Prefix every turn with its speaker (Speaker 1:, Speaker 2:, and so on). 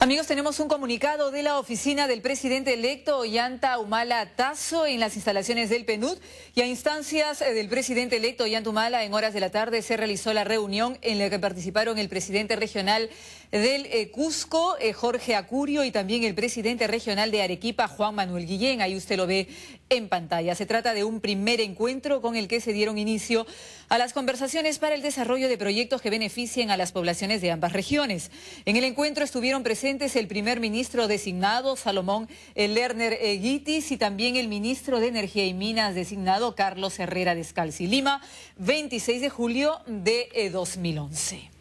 Speaker 1: Amigos, tenemos un comunicado de la oficina del presidente electo Ollanta Humala Tazo en las instalaciones del PNUD y a instancias eh, del presidente electo Ollanta Humala en horas de la tarde se realizó la reunión en la que participaron el presidente regional del eh, Cusco, eh, Jorge Acurio, y también el presidente regional de Arequipa, Juan Manuel Guillén. Ahí usted lo ve en pantalla. Se trata de un primer encuentro con el que se dieron inicio a las conversaciones para el desarrollo de proyectos que beneficien a las poblaciones de ambas regiones. En el encuentro estuvieron presentes presentes el primer ministro designado, Salomón Lerner Egitis, y también el ministro de Energía y Minas designado, Carlos Herrera Descalzi. Lima, 26 de julio de 2011. Eh,